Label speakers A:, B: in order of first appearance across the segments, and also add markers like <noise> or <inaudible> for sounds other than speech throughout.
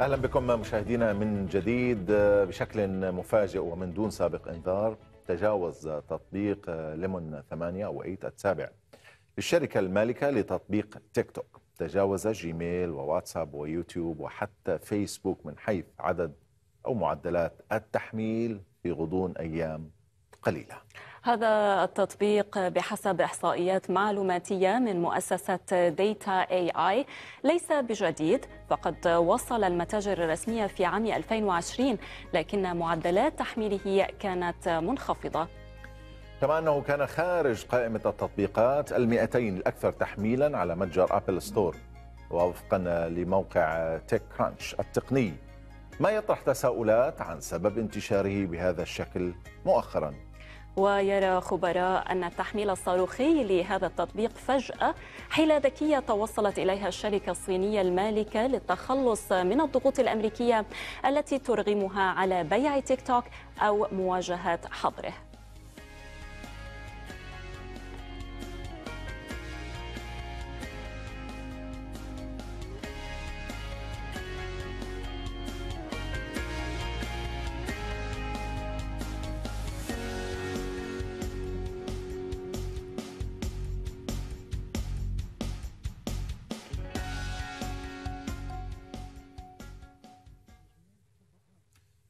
A: اهلا بكم مشاهدينا من جديد آه، بشكل مفاجئ ومن دون سابق انذار تجاوز تطبيق آه، ليمون 8 او 8 السابع للشركه المالكه لتطبيق تيك توك تجاوز جيميل وواتساب ويوتيوب وحتى فيسبوك من حيث عدد او معدلات التحميل في غضون ايام قليلة
B: هذا التطبيق بحسب إحصائيات معلوماتية من مؤسسة ديتا اي اي ليس بجديد فقد وصل المتاجر الرسمية في عام 2020 لكن معدلات تحميله كانت منخفضة كما
A: أنه كان خارج قائمة التطبيقات المئتين الأكثر تحميلا على متجر أبل ستور ووفقا لموقع تيك كرانش التقني ما يطرح تساؤلات عن سبب انتشاره بهذا الشكل مؤخرا
B: ويرى خبراء أن التحميل الصاروخي لهذا التطبيق فجأة حيلة ذكية توصلت إليها الشركة الصينية المالكة للتخلص من الضغوط الأمريكية التي ترغمها على بيع تيك توك أو مواجهة حظره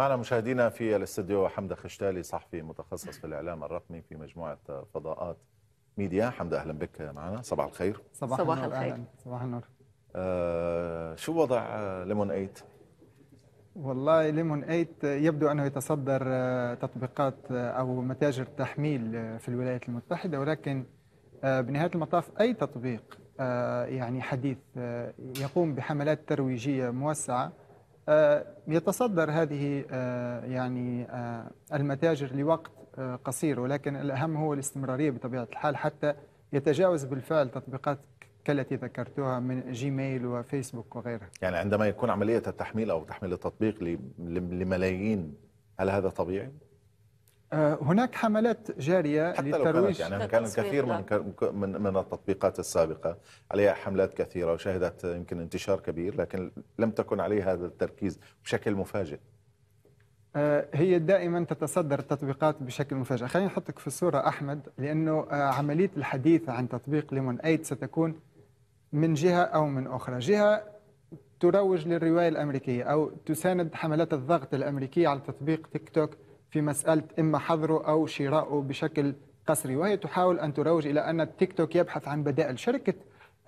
A: معنا مشاهدينا في الاستديو حمد خشتالي صحفي متخصص في الإعلام الرقمي في مجموعة فضاءات ميديا حمد أهلا بك معنا صباح الخير صباح, صباح النور الخير أهلا. صباح النور آه شو وضع ليمون 8
C: والله ليمون 8 يبدو أنه يتصدر آه، تطبيقات آه، أو متاجر تحميل آه، في الولايات المتحدة ولكن بنهاية المطاف أي تطبيق يعني حديث يقوم بحملات ترويجية موسعة آه، يتصدر هذه آه، يعني آه، المتاجر لوقت قصير ولكن الأهم هو الاستمرارية بطبيعة الحال حتى يتجاوز بالفعل تطبيقات كالتي ذكرتها من جيميل وفيسبوك وغيرها
A: يعني عندما يكون عملية التحميل أو تحميل التطبيق لملايين هل هذا طبيعي؟ آه، هناك حملات جارية حتى للترويج لو كانت يعني كان الكثير من, من من التطبيقات السابقة عليها حملات كثيرة وشهدت يمكن انتشار كبير لكن لم تكن عليها هذا التركيز بشكل مفاجئ
C: آه، هي دائما تتصدر التطبيقات بشكل مفاجئ خلينا نحطك في الصورة أحمد لأنه آه، عملية الحديث عن تطبيق ليمون ايت ستكون من جهة أو من أخرى جهة تروج للرواية الأمريكية أو تساند حملات الضغط الأمريكية على تطبيق تيك توك في مسألة إما حظره أو شراءه بشكل قسري وهي تحاول أن تروج إلى أن التيك توك يبحث عن بدائل شركة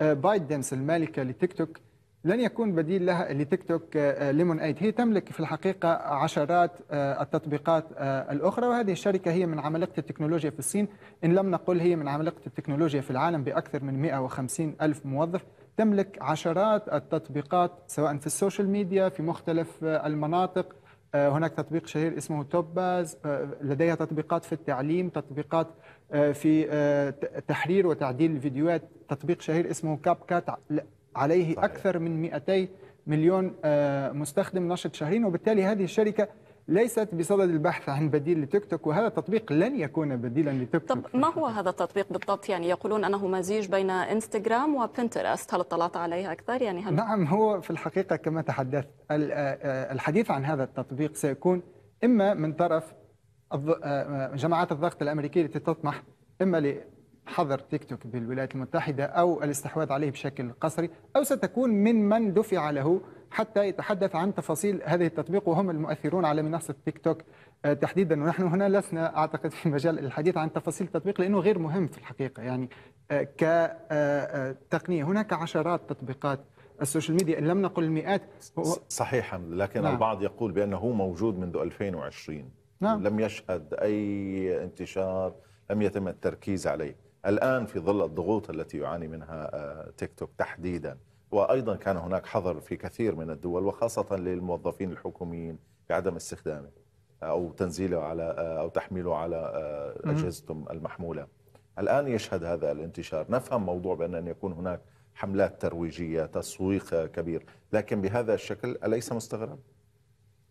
C: آه، بايدنس المالكة لتيك توك لن يكون بديل لها لتيك توك آه، آه، ليمون ايد هي تملك في الحقيقة عشرات التطبيقات الأخرى وهذه الشركة هي من عمالقة التكنولوجيا في الصين إن لم نقل هي من عمالقة التكنولوجيا في العالم بأكثر من 150 ألف موظف تملك عشرات التطبيقات سواء في السوشيال ميديا في مختلف المناطق آه، هناك تطبيق شهير اسمه توباز آه، لديها تطبيقات في التعليم تطبيقات آه، في تحرير وتعديل الفيديوهات تطبيق شهير اسمه كاب كات عليه صحيح. أكثر من 200 مليون مستخدم نشط شهريا وبالتالي هذه الشركة ليست بصدد البحث عن بديل لتيك توك وهذا التطبيق لن يكون بديلا لتيك توك
B: طب ما هو هذا التطبيق بالضبط يعني يقولون انه مزيج بين انستغرام وبنترست هل اطلعت عليه اكثر يعني هل... نعم
C: هو في الحقيقه كما تحدثت الحديث عن هذا التطبيق سيكون اما من طرف جماعات الضغط الامريكيه التي تطمح اما لحظر تيك توك بالولايات المتحده او الاستحواذ عليه بشكل قسري او ستكون من من دفع له حتى يتحدث عن تفاصيل هذه التطبيق وهم المؤثرون على منصة تيك توك آه، تحديدا ونحن هنا لسنا أعتقد في مجال الحديث عن تفاصيل التطبيق لأنه غير مهم في الحقيقة يعني آه، كتقنية آه، هناك عشرات تطبيقات السوشيال ميديا إن لم نقل المئات هو
A: صحيح لكن نعم. البعض يقول بأنه موجود منذ 2020 نعم. لم يشهد أي انتشار لم يتم التركيز عليه الآن في ظل الضغوط التي يعاني منها تيك توك تحديداً وايضا كان هناك حظر في كثير من الدول وخاصه للموظفين الحكوميين بعدم استخدامه او تنزيله على او تحميله على آه، اجهزتهم المحموله. الان يشهد هذا الانتشار، نفهم موضوع بان ان يكون هناك حملات ترويجيه، تسويق كبير، لكن بهذا الشكل اليس مستغرب؟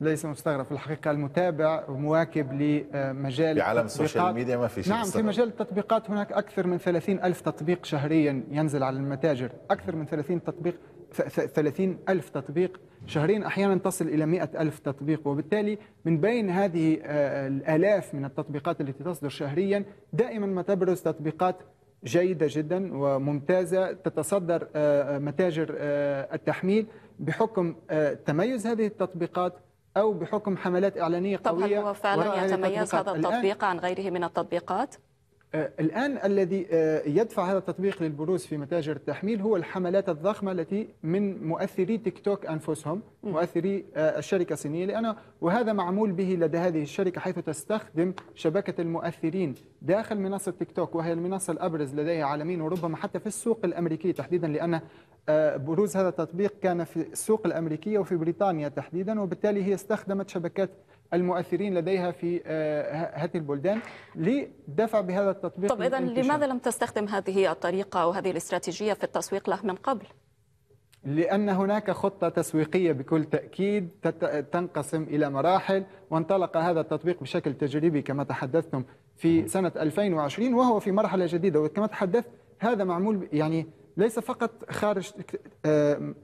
C: ليس مستغرب في الحقيقة المتابع ومواكب لمجال في عالم السوشيال ميديا ما في شيء نعم في مجال التطبيقات هناك أكثر من 30 ألف تطبيق شهريا ينزل على المتاجر أكثر من 30 تطبيق 30 ألف تطبيق شهريا أحيانا تصل إلى 100 ألف تطبيق وبالتالي من بين هذه آه، الآلاف من التطبيقات التي تصدر شهريا دائما ما تبرز تطبيقات جيدة جدا وممتازة تتصدر آه، آه، متاجر التحميل بحكم تميز هذه التطبيقات أو بحكم حملات إعلانية قوية طب هل هو فعلا يتميز هذا التطبيق
B: عن غيره من التطبيقات؟
C: آه، الآن الذي آه، يدفع هذا التطبيق للبروز في متاجر التحميل هو الحملات الضخمة التي من مؤثري تيك توك أنفسهم مؤثري آه، الشركة الصينية لأن وهذا معمول به لدى هذه الشركة حيث تستخدم شبكة المؤثرين داخل منصة تيك توك وهي المنصة الأبرز لديها عالميا وربما حتى في السوق الأمريكي تحديدا لأن بروز هذا التطبيق كان في السوق الأمريكية وفي بريطانيا تحديدا وبالتالي هي استخدمت شبكات المؤثرين لديها في آه، هذه البلدان لدفع بهذا
B: التطبيق طب إذا لماذا لم تستخدم هذه الطريقة أو هذه الاستراتيجية في التسويق له من قبل؟
C: لأن هناك خطة تسويقية بكل تأكيد تنقسم إلى مراحل وانطلق هذا التطبيق بشكل تجريبي كما تحدثتم في سنة 2020 وهو في مرحلة جديدة وكما تحدثت هذا معمول يعني ليس فقط خارج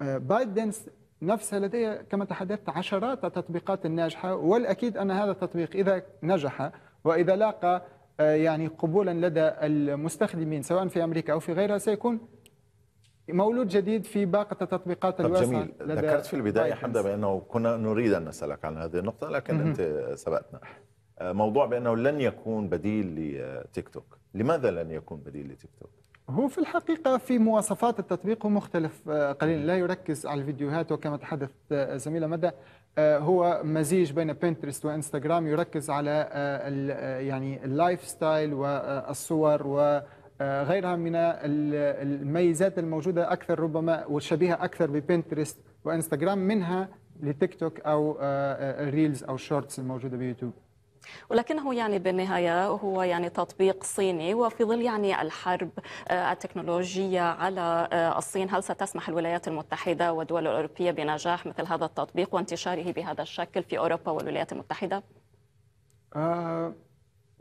C: بايدنس آه، نفسها لدي كما تحدثت عشرات التطبيقات الناجحة والأكيد أن هذا التطبيق إذا نجح وإذا لاقى آه، يعني قبولا لدى المستخدمين سواء في أمريكا أو في غيرها سيكون مولود جديد في باقة التطبيقات الواسعة جميل ذكرت في البداية حمدة
A: بأنه كنا نريد أن نسألك عن هذه النقطة لكن أنت سبقتنا آه، موضوع بأنه لن يكون بديل لتيك توك لماذا لن يكون بديل لتيك توك؟
C: هو في الحقيقة في مواصفات التطبيق هو مختلف آه، قليلا لا يركز على الفيديوهات وكما تحدث آه، زميلة مدى آه، هو مزيج بين بنترست وانستغرام يركز على يعني اللايف ستايل والصور وغيرها من الميزات الموجودة أكثر ربما والشبيهة أكثر ببنترست وانستغرام منها لتيك توك أو الريلز أو الشورتس الموجودة بيوتيوب
B: ولكنه يعني بالنهايه هو يعني تطبيق صيني وفي ظل يعني الحرب آه، التكنولوجيه على آه، الصين هل ستسمح الولايات المتحده والدول الاوروبيه بنجاح مثل هذا التطبيق وانتشاره بهذا الشكل في اوروبا والولايات المتحده؟ آه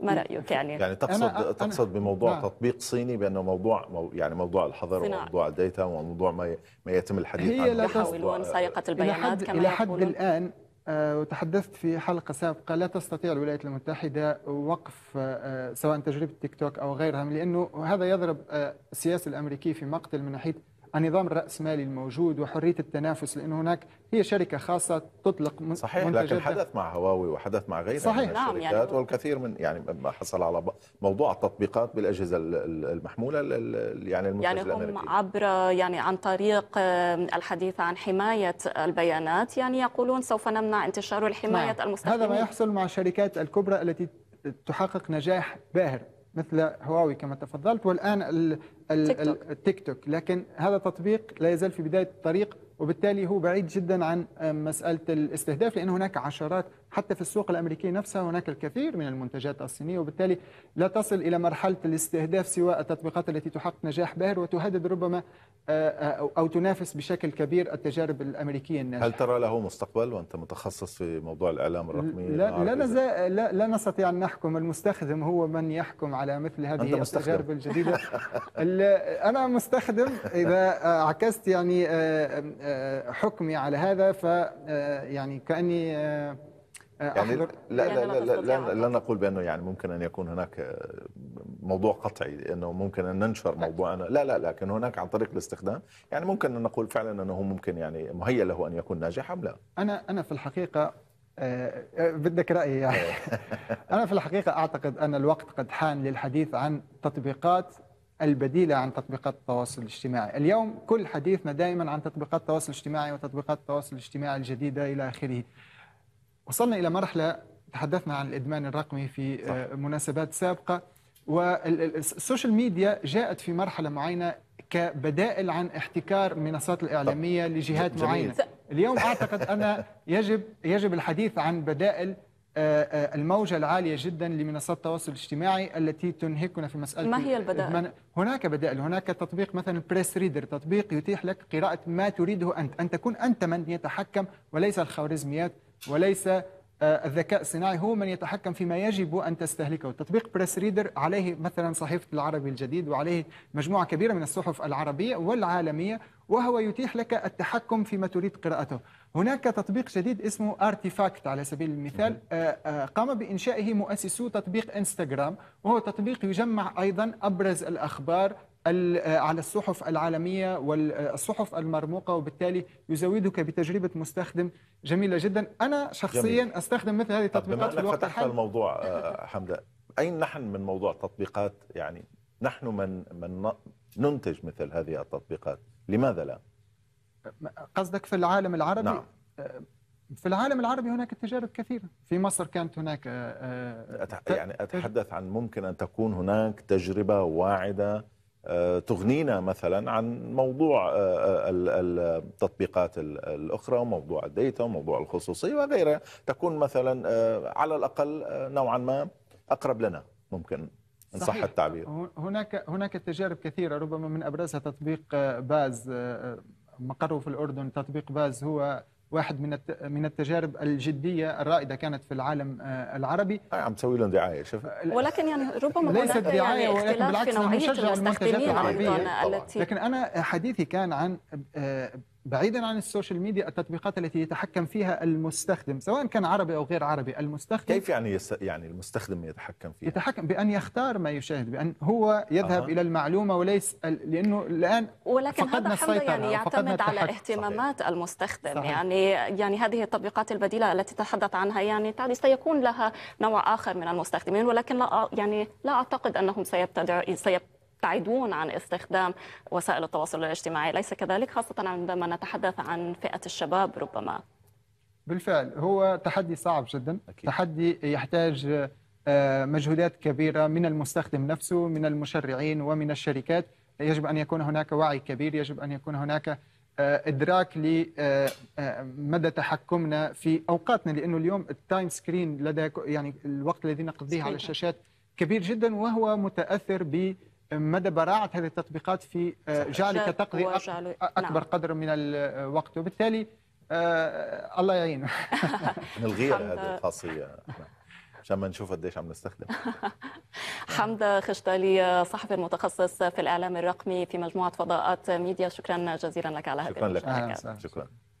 B: ما رايك يعني؟ يعني تقصد أنا تقصد
A: أنا بموضوع نعم. تطبيق صيني بانه موضوع يعني موضوع الحظر وموضوع الداتا وموضوع ما ما يتم الحديث عنه يحاولون سرقه آه، البيانات إلى حد كما إلى حد الان آه، وتحدثت
C: في حلقة سابقة لا تستطيع الولايات المتحدة وقف آه، سواء تجربة تيك توك أو غيرها لأنه هذا يضرب آه، السياسة الأمريكية في مقتل من ناحية النظام الرأسمالي الموجود وحرية التنافس لأن هناك هي شركة خاصة تطلق من صحيح لكن حدث
A: مع هواوي وحدث مع غيرها صحيح من نعم يعني الشركات يعني والكثير من يعني ما حصل على موضوع التطبيقات بالأجهزة المحمولة يعني المنتج يعني الأمريكي. هم
B: عبر يعني عن طريق الحديث عن حماية البيانات يعني يقولون سوف نمنع انتشار الحماية نعم. المستخدمين هذا ما يحصل
C: مع الشركات الكبرى التي تحقق نجاح باهر مثل هواوي كما تفضلت والآن التيك توك لكن هذا تطبيق لا يزال في بداية الطريق وبالتالي هو بعيد جدا عن مسألة الاستهداف لأن هناك عشرات حتى في السوق الأمريكية نفسها هناك الكثير من المنتجات الصينية وبالتالي لا تصل إلى مرحلة الاستهداف سوى التطبيقات التي تحقق نجاح باهر وتهدد ربما آه، آه، أو تنافس بشكل كبير التجارب الأمريكية الناجحة هل
A: ترى له مستقبل وأنت متخصص في موضوع الإعلام الرقمي لا لا,
C: لا, لا, لا نستطيع أن نحكم المستخدم هو من يحكم على مثل هذه التجارب الجديدة <laughs> انا مستخدم اذا عكست يعني آه، آه، حكمي على هذا ف آه، يعني كاني يعني, يعني لا لا لا لا, لا,
A: لا نقول بانه يعني ممكن ان يكون هناك موضوع قطعي انه ممكن ان ننشر موضوعنا لا لا لكن هناك عن طريق الاستخدام يعني ممكن ان نقول فعلا انه ممكن يعني مهيأ له ان يكون ناجح ام لا
C: انا انا في الحقيقه بدك رايي يعني <laughs> انا في الحقيقه اعتقد ان الوقت قد حان للحديث عن تطبيقات البديلة عن تطبيقات التواصل الاجتماعي اليوم كل حديثنا دائما عن تطبيقات التواصل الاجتماعي وتطبيقات التواصل الاجتماعي الجديدة إلى آخره وصلنا إلى مرحلة تحدثنا عن الإدمان الرقمي في صح. مناسبات سابقة والسوشيال ميديا جاءت في مرحلة معينة كبدائل عن احتكار منصات الإعلامية لجهات معينة اليوم أعتقد أنا يجب يجب الحديث عن بدائل آه، آه، الموجة العالية جدا لمنصات التواصل الاجتماعي التي تنهكنا في مسألة ما هي البدائل؟ هناك بدائل هناك تطبيق مثلا بريس ريدر تطبيق يتيح لك قراءة ما تريده أنت أن تكون أنت من يتحكم وليس الخوارزميات وليس آه، الذكاء الصناعي هو من يتحكم فيما يجب ان تستهلكه، تطبيق بريس ريدر عليه مثلا صحيفه العربي الجديد وعليه مجموعه كبيره من الصحف العربيه والعالميه وهو يتيح لك التحكم فيما تريد قراءته. هناك تطبيق جديد اسمه ارتيفاكت على سبيل المثال آه، آه، قام بانشائه مؤسسو تطبيق انستغرام وهو تطبيق يجمع ايضا ابرز الاخبار آه، على الصحف العالمية والصحف المرموقة وبالتالي يزودك بتجربة مستخدم جميلة جدا أنا شخصيا جميل. أستخدم
A: مثل هذه التطبيقات في الوقت فتحت الموضوع آه، حمدة أين نحن من موضوع التطبيقات يعني نحن من, من ننتج مثل هذه التطبيقات لماذا لا؟ قصدك في العالم العربي؟ نعم. آه، في العالم العربي هناك تجارب كثيرة في مصر كانت هناك يعني أتحدث عن ممكن أن تكون هناك تجربة واعدة تغنينا مثلا عن موضوع آه، آه، التطبيقات الاخرى وموضوع الداتا وموضوع الخصوصيه وغيرها تكون مثلا آه، على الاقل نوعا ما اقرب لنا ممكن ان صح التعبير
C: هناك هناك تجارب كثيره ربما من ابرزها تطبيق باز مقره في الاردن تطبيق باز هو واحد من من التجارب الجديه الرائده كانت في العالم آه، العربي
A: عم تسوي لهم دعايه شوف
B: ولكن يعني ربما ليست يعني دعايه ولكن يعني بالعكس نشجع المنتجات العربيه لكن
C: انا حديثي كان عن آه، بعيدا عن السوشيال ميديا التطبيقات التي يتحكم فيها المستخدم سواء كان عربي او غير عربي المستخدم كيف يعني يس... يعني المستخدم يتحكم فيها يتحكم بان يختار ما يشاهد بان هو يذهب أه. الى المعلومه وليس لانه الان
B: ولكن هذا السيطرة يعني يعتمد على اهتمامات صحيح. المستخدم صحيح. يعني يعني هذه التطبيقات البديله التي تحدث عنها يعني سيكون لها نوع اخر من المستخدمين ولكن لا يعني لا اعتقد انهم سيبتدعوا سيبتدع يبتعدون عن استخدام وسائل التواصل الاجتماعي أليس كذلك خاصة عندما نتحدث عن فئة الشباب ربما
C: بالفعل هو تحدي صعب جدا أكيد. تحدي يحتاج آه، مجهودات كبيرة من المستخدم نفسه من المشرعين ومن الشركات يجب أن يكون هناك وعي كبير يجب أن يكون هناك آه، ادراك لمدى آه، تحكمنا في اوقاتنا لانه اليوم التايم سكرين لدى يعني الوقت الذي نقضيه على الشاشات كبير جدا وهو متاثر ب مدى براعه هذه التطبيقات في آه، جعلك تقضي اكبر نعم. قدر من الوقت وبالتالي آه، الله يعين
A: <laughs>
B: نلغيها هذه
A: الخاصيه نعم. عشان ما نشوف قديش عم نستخدم <laughs>
B: حمد خشتالي صحفي المتخصص في الاعلام الرقمي في مجموعه فضاءات ميديا شكرا جزيلا لك على هذه شكرا
A: لك شكرا